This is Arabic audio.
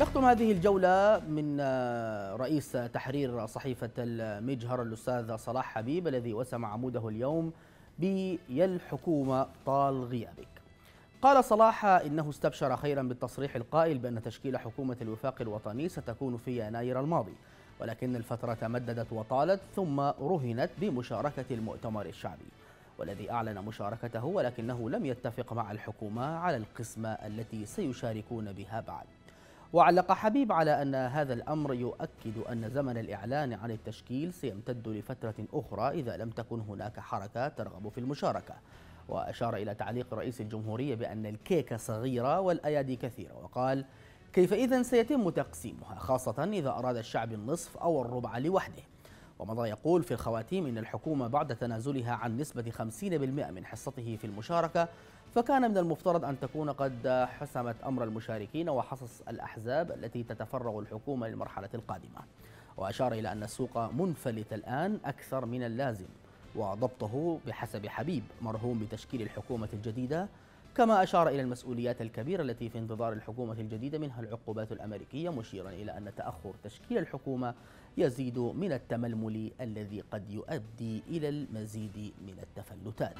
نختم هذه الجولة من آه، رئيس تحرير صحيفة المجهر الأستاذ صلاح حبيب الذي وسم عموده اليوم بي الحكومة طال غيابك قال صلاح إنه استبشر خيرا بالتصريح القائل بأن تشكيل حكومة الوفاق الوطني ستكون في يناير الماضي ولكن الفترة تمددت وطالت ثم رهنت بمشاركة المؤتمر الشعبي والذي أعلن مشاركته ولكنه لم يتفق مع الحكومة على القسمة التي سيشاركون بها بعد وعلق حبيب على أن هذا الأمر يؤكد أن زمن الإعلان عن التشكيل سيمتد لفترة أخرى إذا لم تكن هناك حركة ترغب في المشاركة وأشار إلى تعليق رئيس الجمهورية بأن الكيكة صغيرة والأيادي كثيرة وقال كيف إذا سيتم تقسيمها خاصة إذا أراد الشعب النصف أو الربع لوحده ومضى يقول في الخواتيم إن الحكومة بعد تنازلها عن نسبة 50% من حصته في المشاركة فكان من المفترض أن تكون قد حسمت أمر المشاركين وحصص الأحزاب التي تتفرغ الحكومة للمرحلة القادمة وأشار إلى أن السوق منفلت الآن أكثر من اللازم وضبطه بحسب حبيب مرهون بتشكيل الحكومة الجديدة كما أشار إلى المسؤوليات الكبيرة التي في انتظار الحكومة الجديدة منها العقوبات الأمريكية مشيرا إلى أن تأخر تشكيل الحكومة يزيد من التململ الذي قد يؤدي إلى المزيد من التفلتات